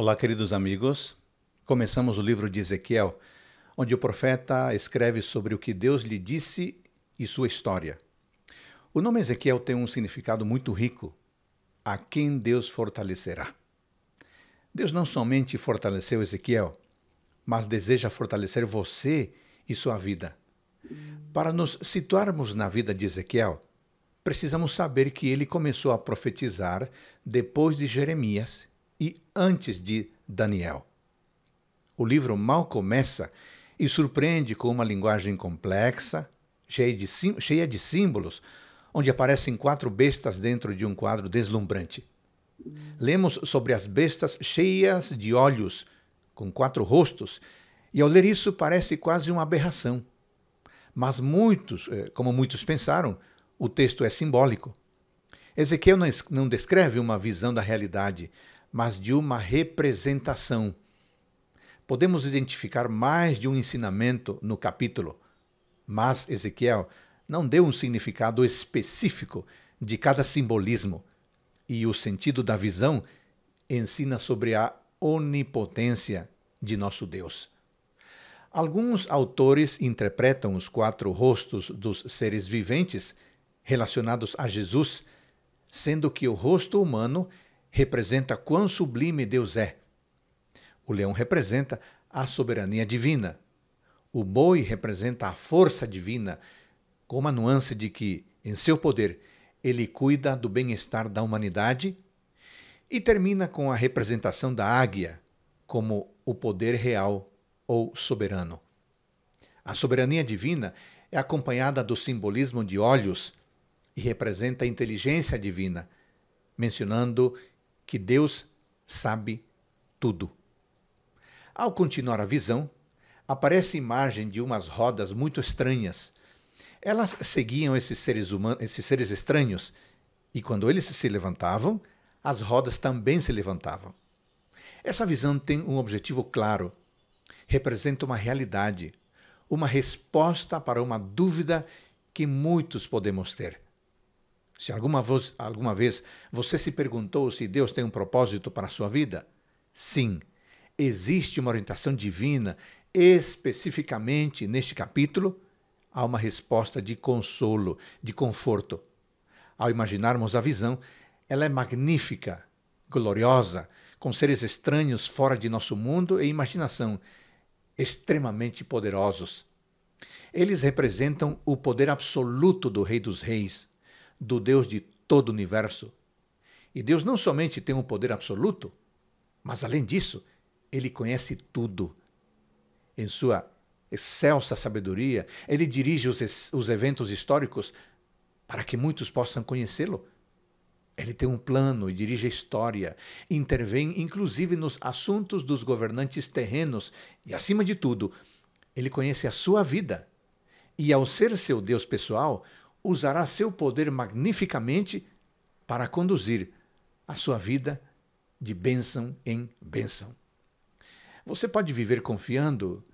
Olá, queridos amigos. Começamos o livro de Ezequiel, onde o profeta escreve sobre o que Deus lhe disse e sua história. O nome Ezequiel tem um significado muito rico: a quem Deus fortalecerá. Deus não somente fortaleceu Ezequiel, mas deseja fortalecer você e sua vida. Para nos situarmos na vida de Ezequiel, precisamos saber que ele começou a profetizar depois de Jeremias e antes de Daniel. O livro mal começa e surpreende com uma linguagem complexa, cheia de, cheia de símbolos, onde aparecem quatro bestas dentro de um quadro deslumbrante. Lemos sobre as bestas cheias de olhos, com quatro rostos, e ao ler isso parece quase uma aberração. Mas muitos, eh, como muitos pensaram, o texto é simbólico. Ezequiel não descreve uma visão da realidade, mas de uma representação. Podemos identificar mais de um ensinamento no capítulo, mas Ezequiel não deu um significado específico de cada simbolismo, e o sentido da visão ensina sobre a onipotência de nosso Deus. Alguns autores interpretam os quatro rostos dos seres viventes relacionados a Jesus, sendo que o rosto humano representa quão sublime Deus é. O leão representa a soberania divina. O boi representa a força divina, com a nuance de que, em seu poder, ele cuida do bem-estar da humanidade. E termina com a representação da águia como o poder real ou soberano. A soberania divina é acompanhada do simbolismo de olhos e representa a inteligência divina, mencionando que Deus sabe tudo. Ao continuar a visão, aparece a imagem de umas rodas muito estranhas. Elas seguiam esses seres, humanos, esses seres estranhos, e quando eles se levantavam, as rodas também se levantavam. Essa visão tem um objetivo claro. Representa uma realidade, uma resposta para uma dúvida que muitos podemos ter. Se alguma, voz, alguma vez você se perguntou se Deus tem um propósito para a sua vida, sim, existe uma orientação divina especificamente neste capítulo. Há uma resposta de consolo, de conforto. Ao imaginarmos a visão, ela é magnífica, gloriosa, com seres estranhos fora de nosso mundo e imaginação, extremamente poderosos. Eles representam o poder absoluto do Rei dos Reis, do Deus de todo o universo. E Deus não somente tem um poder absoluto, mas além disso, ele conhece tudo. Em sua excelsa sabedoria, ele dirige os, os eventos históricos para que muitos possam conhecê-lo. Ele tem um plano e dirige a história, intervém inclusive nos assuntos dos governantes terrenos e, acima de tudo, ele conhece a sua vida. E ao ser seu Deus pessoal, usará seu poder magnificamente para conduzir a sua vida de bênção em bênção. Você pode viver confiando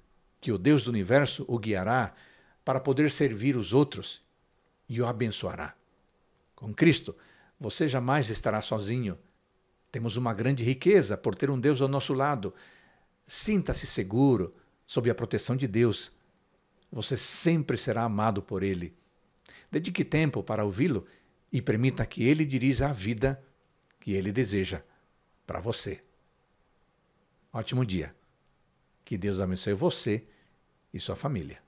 que o Deus do universo o guiará para poder servir os outros e o abençoará. Com Cristo, você jamais estará sozinho. Temos uma grande riqueza por ter um Deus ao nosso lado. Sinta-se seguro sob a proteção de Deus. Você sempre será amado por Ele. Dedique tempo para ouvi-lo e permita que ele dirija a vida que ele deseja para você. Ótimo dia. Que Deus abençoe você e sua família.